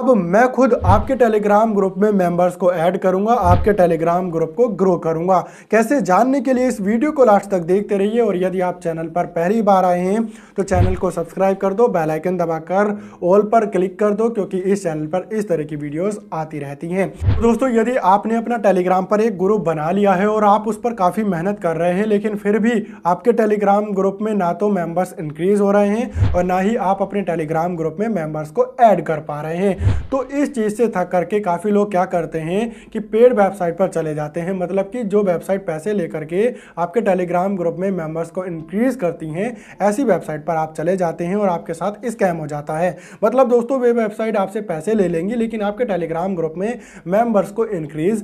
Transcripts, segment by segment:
अब मैं खुद आपके टेलीग्राम ग्रुप में मेंबर्स को ऐड करूंगा आपके टेलीग्राम ग्रुप को ग्रो करूंगा कैसे जानने के लिए इस वीडियो को लास्ट तक देखते रहिए और यदि आप चैनल पर पहली बार आए हैं तो चैनल को सब्सक्राइब कर दो बेल आइकन दबाकर ऑल पर क्लिक कर दो क्योंकि इस चैनल पर इस तरह की वीडियोस आती रहती हैं तो दोस्तों यदि आपने अपना टेलीग्राम पर एक ग्रुप बना लिया है और आप उस पर काफ़ी मेहनत कर रहे हैं लेकिन फिर भी आपके टेलीग्राम ग्रुप में ना तो मेम्बर्स इंक्रीज़ हो रहे हैं और ना ही आप अपने टेलीग्राम ग्रुप में मेम्बर्स को ऐड कर पा रहे हैं तो इस चीज़ से थक करके काफ़ी लोग क्या करते हैं कि पेड वेबसाइट पर चले जाते हैं मतलब कि जो वेबसाइट पैसे लेकर के आपके टेलीग्राम ग्रुप में मेम्बर्स को इंक्रीज़ करती हैं ऐसी वेबसाइट पर आप चले जाते हैं और आपके साथ स्कैम हो जाता है मतलब दोस्तों वे वेबसाइट आपसे पैसे ले लेंगी लेकिन आपके टेलीग्राम ग्रुप में मेम्बर्स को इंक्रीज़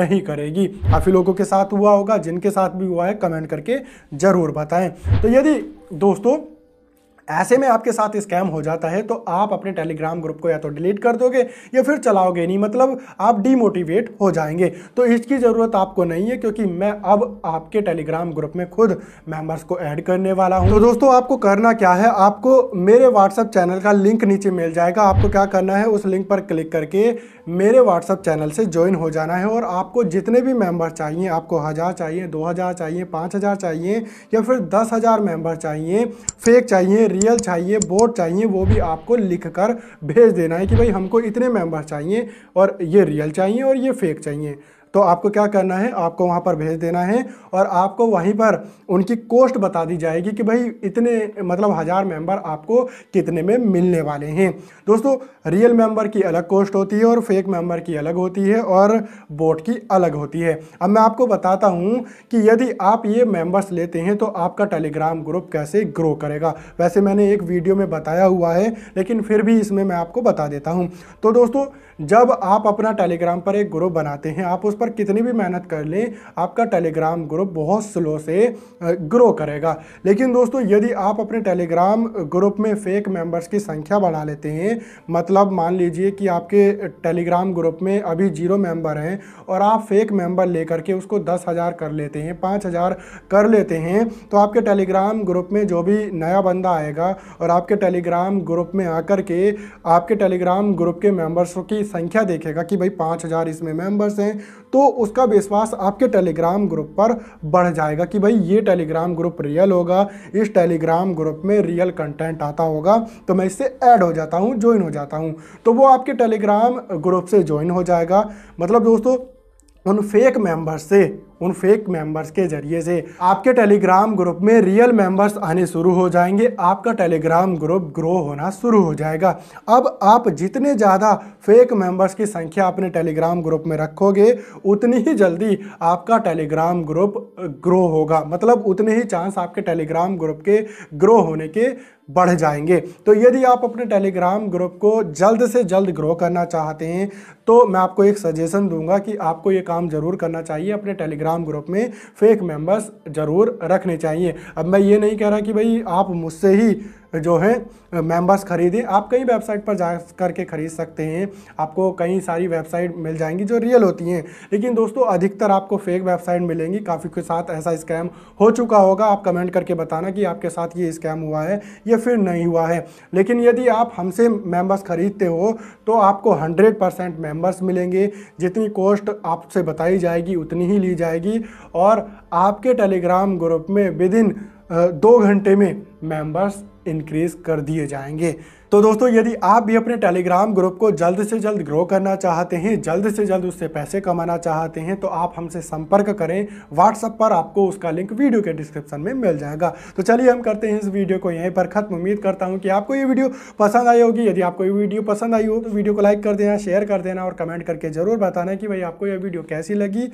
नहीं करेगी काफ़ी लोगों के साथ हुआ होगा जिनके साथ भी हुआ है कमेंट करके ज़रूर बताएं तो यदि दोस्तों ऐसे में आपके साथ स्कैम हो जाता है तो आप अपने टेलीग्राम ग्रुप को या तो डिलीट कर दोगे या फिर चलाओगे नहीं मतलब आप डीमोटिवेट हो जाएंगे तो इसकी ज़रूरत आपको नहीं है क्योंकि मैं अब आपके टेलीग्राम ग्रुप में खुद मेंबर्स को ऐड करने वाला हूँ तो दोस्तों आपको करना क्या है आपको मेरे व्हाट्सअप चैनल का लिंक नीचे मिल जाएगा आपको क्या करना है उस लिंक पर क्लिक करके मेरे व्हाट्सअप चैनल से ज्वाइन हो जाना है और आपको जितने भी मेंबर चाहिए आपको हज़ार चाहिए दो हज़ार चाहिए पाँच हज़ार चाहिए या फिर दस हज़ार मेंबर चाहिए फेक चाहिए मटेरियल चाहिए बोर्ड चाहिए वो भी आपको लिख कर भेज देना है कि भाई हमको इतने मेंबर चाहिए और ये रियल चाहिए और ये फेक चाहिए तो आपको क्या करना है आपको वहाँ पर भेज देना है और आपको वहीं पर उनकी कोस्ट बता दी जाएगी कि भाई इतने मतलब हज़ार मेंबर आपको कितने में मिलने वाले हैं दोस्तों रियल मेंबर की अलग कोस्ट होती है और फेक मेंबर की अलग होती है और बोट की अलग होती है अब मैं आपको बताता हूँ कि यदि आप ये मेम्बर्स लेते हैं तो आपका टेलीग्राम ग्रुप कैसे ग्रो करेगा वैसे मैंने एक वीडियो में बताया हुआ है लेकिन फिर भी इसमें मैं आपको बता देता हूँ तो दोस्तों जब आप अपना टेलीग्राम पर एक ग्रुप बनाते हैं आप उस पर कितनी भी मेहनत कर लें आपका टेलीग्राम ग्रुप बहुत स्लो से ग्रो करेगा लेकिन दोस्तों यदि आप अपने टेलीग्राम ग्रुप में फेक मेंबर्स की संख्या बढ़ा लेते हैं मतलब मान लीजिए कि आपके टेलीग्राम ग्रुप में अभी जीरो मेंबर हैं और आप फेक मेंबर लेकर के उसको दस हज़ार कर लेते हैं पाँच हज़ार कर लेते हैं तो आपके टेलीग्राम ग्रुप में जो भी नया बंदा आएगा और आपके टेलीग्राम ग्रुप में आकर के आपके टेलीग्राम ग्रुप के मेंबर्स की संख्या देखेगा कि भाई पाँच हज़ार इसमें मेम्बर्स हैं तो उसका विश्वास आपके टेलीग्राम ग्रुप पर बढ़ जाएगा कि भाई ये टेलीग्राम ग्रुप रियल होगा इस टेलीग्राम ग्रुप में रियल कंटेंट आता होगा तो मैं इससे ऐड हो जाता हूँ ज्वाइन हो जाता हूँ तो वो आपके टेलीग्राम ग्रुप से ज्वाइन हो जाएगा मतलब दोस्तों उन फेक मेंबर से उन फेक मेंबर्स के ज़रिए से आपके टेलीग्राम ग्रुप में रियल मेंबर्स आने शुरू हो जाएंगे आपका टेलीग्राम ग्रुप ग्रो होना शुरू हो जाएगा अब आप जितने ज़्यादा फेक मेंबर्स की संख्या अपने टेलीग्राम ग्रुप में रखोगे उतनी ही जल्दी आपका टेलीग्राम ग्रुप ग्रो होगा मतलब उतने ही चांस आपके टेलीग्राम ग्रुप के ग्रो होने के बढ़ जाएंगे तो यदि आप अपने टेलीग्राम ग्रुप को जल्द से जल्द ग्रो करना चाहते हैं तो मैं आपको एक सजेशन दूंगा कि आपको ये काम ज़रूर करना चाहिए अपने टेलीग्राम टेलीग्राम ग्रुप में फेक मेंबर्स ज़रूर रखने चाहिए अब मैं ये नहीं कह रहा कि भाई आप मुझसे ही जो है मेंबर्स खरीदें आप कई वेबसाइट पर जा करके खरीद सकते हैं आपको कई सारी वेबसाइट मिल जाएंगी जो रियल होती हैं लेकिन दोस्तों अधिकतर आपको फेक वेबसाइट मिलेंगी काफ़ी के साथ ऐसा स्कैम हो चुका होगा आप कमेंट करके बताना कि आपके साथ ये स्कैम हुआ है या फिर नहीं हुआ है लेकिन यदि आप हमसे मेम्बर्स खरीदते हो तो आपको हंड्रेड परसेंट मेम्बर्स मिलेंगे जितनी कॉस्ट आपसे बताई जाएगी उतनी ही ली जाएगी और आपके टेलीग्राम ग्रुप में विद इन दो घंटे में मेंबर्स इंक्रीज कर दिए जाएंगे तो दोस्तों यदि आप भी अपने टेलीग्राम ग्रुप को जल्द से जल्द ग्रो करना चाहते हैं जल्द से जल्द उससे पैसे कमाना चाहते हैं तो आप हमसे संपर्क करें व्हाट्सअप पर आपको उसका लिंक वीडियो के डिस्क्रिप्शन में मिल जाएगा तो चलिए हम करते हैं इस वीडियो को यहीं पर खत्म उम्मीद करता हूँ कि आपको ये वीडियो पसंद आई होगी यदि आपको ये वीडियो पसंद आई हो तो वीडियो को लाइक कर देना शेयर कर देना और कमेंट करके ज़रूर बताना कि भाई आपको यह वीडियो कैसी लगी